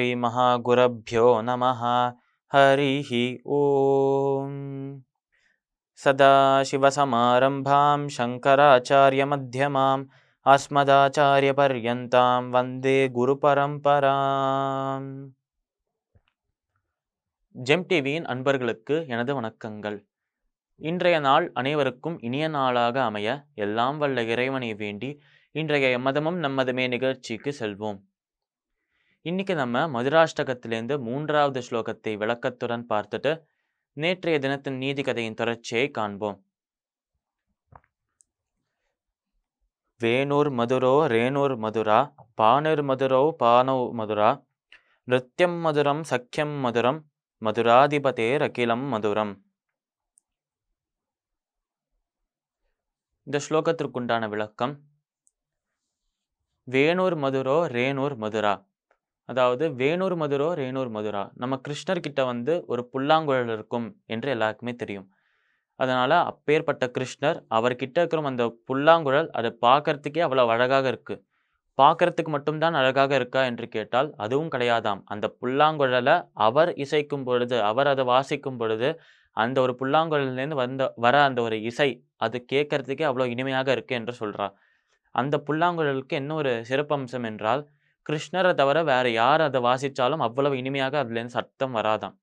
श्रीमहागुरभ्यो नमः हरिः ॐ सदाशिवसमारम्भां பர்யந்தாம் வந்தே குரு பரம்பராம் ஜெம் டிவியின் அன்பர்களுக்கு எனது வணக்கங்கள் இன்றைய நாள் அனைவருக்கும் இனிய நாளாக அமைய எல்லாம் வல்ல இறைவனை வேண்டி இன்றைய மதமும் நம்மதுமே நிகழ்ச்சிக்கு செல்வோம் இன்னைக்கு நம்ம மதுராஷ்டகத்திலேருந்து மூன்றாவது ஸ்லோகத்தை விளக்கத்துடன் பார்த்துட்டு நேற்றைய தினத்தின் நீதி கதையின் தொடர்ச்சியை காண்போம் வேணூர் மதுரோ ரேணூர் மதுரா பானூர் மதுரோ பானோ மதுரா நிருத்தியம் மதுரம் சக்கியம் மதுரம் மதுராதிபதே அகிலம் மதுரம் இந்த ஸ்லோகத்திற்குண்டான விளக்கம் வேணூர் மதுரோ ரேணூர் மதுரா அதாவது வேணூர் மதுரோ ரேணூர் மதுரா நம்ம கிருஷ்ணர்கிட்ட வந்து ஒரு புல்லாங்குழல் இருக்கும் என்று எல்லாருக்குமே தெரியும் அதனால் அப்பேற்பட்ட கிருஷ்ணர் அவர்கிட்ட இருக்கிற அந்த புல்லாங்குழல் அதை பார்க்கறதுக்கே அவ்வளோ அழகாக இருக்குது பார்க்கறதுக்கு மட்டும்தான் அழகாக இருக்கா என்று கேட்டால் அதுவும் கிடையாதாம் அந்த புல்லாங்குழலை அவர் இசைக்கும் பொழுது அவர் அதை வாசிக்கும் பொழுது அந்த ஒரு புல்லாங்குழல்லேருந்து வந்த வர அந்த ஒரு இசை அது கேட்கறதுக்கே அவ்வளோ இனிமையாக இருக்குது என்று சொல்கிறார் அந்த புல்லாங்குழலுக்கு என்ன ஒரு சிறப்பம்சம் என்றால் கிருஷ்ணரை தவிர வேறு யார் அதை வாசித்தாலும் அவ்வளவு இனிமையாக அதுலேருந்து சத்தம் வராதான்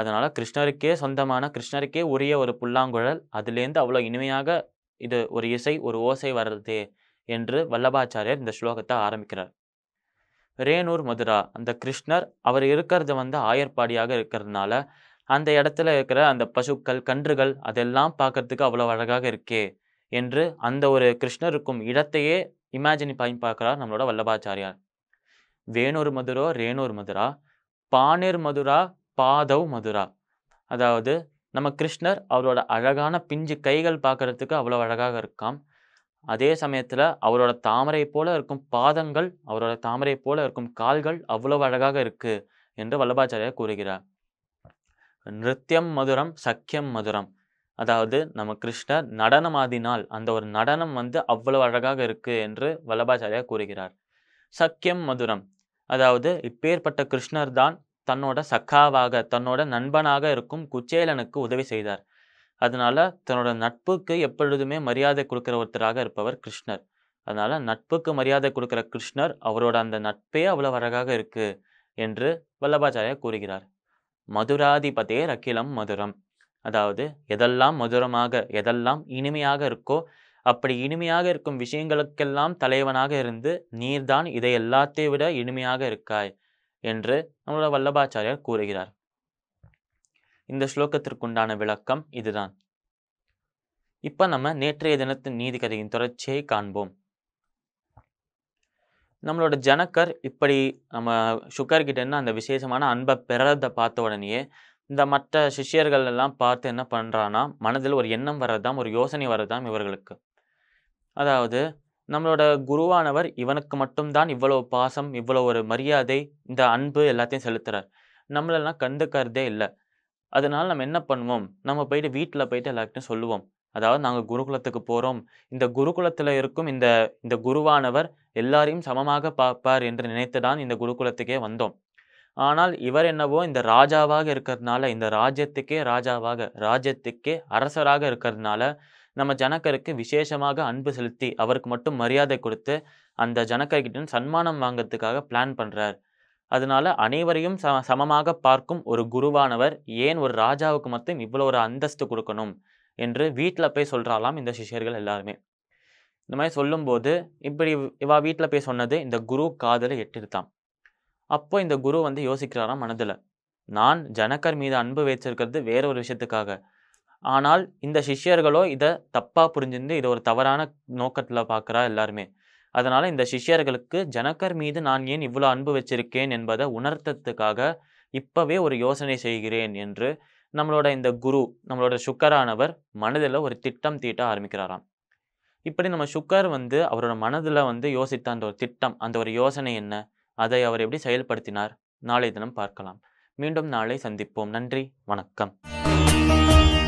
அதனால் கிருஷ்ணருக்கே சொந்தமான கிருஷ்ணருக்கே உரிய ஒரு புல்லாங்குழல் அதுலேருந்து அவ்வளோ இனிமையாக இது ஒரு இசை ஒரு ஓசை வர்றது என்று வல்லபாச்சாரியர் இந்த ஸ்லோகத்தை ஆரம்பிக்கிறார் ரேனூர் மதுரா அந்த கிருஷ்ணர் அவர் இருக்கிறது வந்து ஆயர்பாடியாக இருக்கிறதுனால அந்த இடத்துல இருக்கிற அந்த பசுக்கள் கன்றுகள் அதெல்லாம் பார்க்கறதுக்கு அவ்வளோ அழகாக இருக்கே என்று அந்த ஒரு கிருஷ்ணருக்கும் இடத்தையே இமேஜினி பயன் பார்க்குறார் நம்மளோட வல்லபாச்சாரியார் வேணூர் மதுரோ ரேனூர் மதுரா பானேர் மதுரா பாதவ் மதுரா அதாவது நம்ம கிருஷ்ணர் அவரோட அழகான பிஞ்சு கைகள் பார்க்கறதுக்கு அவ்வளோ அழகாக இருக்காம் அதே சமயத்தில் அவரோட தாமரை போல இருக்கும் பாதங்கள் அவரோட தாமரை போல இருக்கும் கால்கள் அவ்வளோ அழகாக இருக்கு என்று வல்லபாச்சாரியார் கூறுகிறார் நிருத்தியம் மதுரம் சக்கியம் மதுரம் அதாவது நம்ம கிருஷ்ணர் நடனம் ஆதினால் அந்த ஒரு நடனம் வந்து அவ்வளவு அழகாக இருக்கு என்று வல்லபாச்சாரியா கூறுகிறார் சக்கியம் மதுரம் அதாவது இப்பேற்பட்ட கிருஷ்ணர் தான் தன்னோட சக்காவாக தன்னோட நண்பனாக இருக்கும் குச்சேலனுக்கு உதவி செய்தார் அதனால தன்னோட நட்புக்கு எப்பொழுதுமே மரியாதை கொடுக்கிற ஒருத்தராக இருப்பவர் கிருஷ்ணர் அதனால நட்புக்கு மரியாதை கொடுக்கிற கிருஷ்ணர் அவரோட அந்த நட்பே அவ்வளவு அழகாக இருக்கு என்று வல்லபாச்சாரியா கூறுகிறார் மதுராதிபதேர் அகிலம் மதுரம் அதாவது எதெல்லாம் மதுரமாக எதெல்லாம் இனிமையாக இருக்கோ அப்படி இனிமையாக இருக்கும் விஷயங்களுக்கெல்லாம் தலைவனாக இருந்து நீர்தான் இதை எல்லாத்தையும் விட இனிமையாக இருக்காய் என்று நம்மளோட வல்லபாச்சாரியார் கூறுகிறார் இந்த ஸ்லோகத்திற்குண்டான விளக்கம் இதுதான் இப்போ நம்ம நேற்றைய தினத்தின் நீதி கதையின் தொடர்ச்சியை காண்போம் நம்மளோட ஜனக்கர் இப்படி நம்ம என்ன அந்த விசேஷமான அன்பை பெறதை பார்த்த உடனேயே இந்த மற்ற சிஷ்யர்கள் எல்லாம் பார்த்து என்ன பண்ணுறான்னா மனதில் ஒரு எண்ணம் வர்றதாம் ஒரு யோசனை வர்றதாம் இவர்களுக்கு அதாவது நம்மளோட குருவானவர் இவனுக்கு மட்டும்தான் இவ்வளோ பாசம் இவ்வளோ ஒரு மரியாதை இந்த அன்பு எல்லாத்தையும் செலுத்துகிறார் நம்மளெல்லாம் கண்டுக்கிறதே இல்லை அதனால் நம்ம என்ன பண்ணுவோம் நம்ம போயிட்டு வீட்டில் போயிட்டு எல்லார்கிட்டையும் சொல்லுவோம் அதாவது நாங்கள் குருகுலத்துக்கு போகிறோம் இந்த குருகுலத்தில் இருக்கும் இந்த இந்த குருவானவர் எல்லாரையும் சமமாக பார்ப்பார் என்று நினைத்து தான் இந்த குருகுலத்துக்கே வந்தோம் ஆனால் இவர் என்னவோ இந்த ராஜாவாக இருக்கிறதுனால இந்த ராஜ்யத்துக்கே ராஜாவாக ராஜ்யத்துக்கே அரசராக இருக்கிறதுனால நம்ம ஜனக்கருக்கு விசேஷமாக அன்பு செலுத்தி அவருக்கு மட்டும் மரியாதை கொடுத்து அந்த ஜனக்கர்கிட்ட சன்மானம் வாங்கிறதுக்காக பிளான் பண்ணுறார் அதனால அனைவரையும் ச சமமாக பார்க்கும் ஒரு குருவானவர் ஏன் ஒரு ராஜாவுக்கு மட்டும் இவ்வளோ ஒரு அந்தஸ்து கொடுக்கணும் என்று வீட்டில் போய் சொல்கிறாலாம் இந்த சிஷியர்கள் எல்லாருமே இந்த மாதிரி சொல்லும்போது இப்படி இவா வீட்டில் போய் சொன்னது இந்த குரு காதலை எட்டிருத்தான் அப்போ இந்த குரு வந்து யோசிக்கிறாராம் மனதில் நான் ஜனக்கர் மீது அன்பு வச்சிருக்கிறது வேற ஒரு விஷயத்துக்காக ஆனால் இந்த சிஷ்யர்களோ இதை தப்பாக புரிஞ்சிருந்து இதை ஒரு தவறான நோக்கத்தில் பார்க்குறா எல்லாருமே அதனால் இந்த சிஷ்யர்களுக்கு ஜனக்கர் மீது நான் ஏன் இவ்வளோ அன்பு வச்சிருக்கேன் என்பதை உணர்த்தத்துக்காக இப்போவே ஒரு யோசனை செய்கிறேன் என்று நம்மளோட இந்த குரு நம்மளோட சுக்கரானவர் மனதில் ஒரு திட்டம் தீட்ட ஆரம்பிக்கிறாராம் இப்படி நம்ம சுக்கர் வந்து அவரோட மனதில் வந்து யோசித்த அந்த ஒரு திட்டம் அந்த ஒரு யோசனை என்ன அதை அவர் எப்படி செயல்படுத்தினார் நாளை தினம் பார்க்கலாம் மீண்டும் நாளை சந்திப்போம் நன்றி வணக்கம்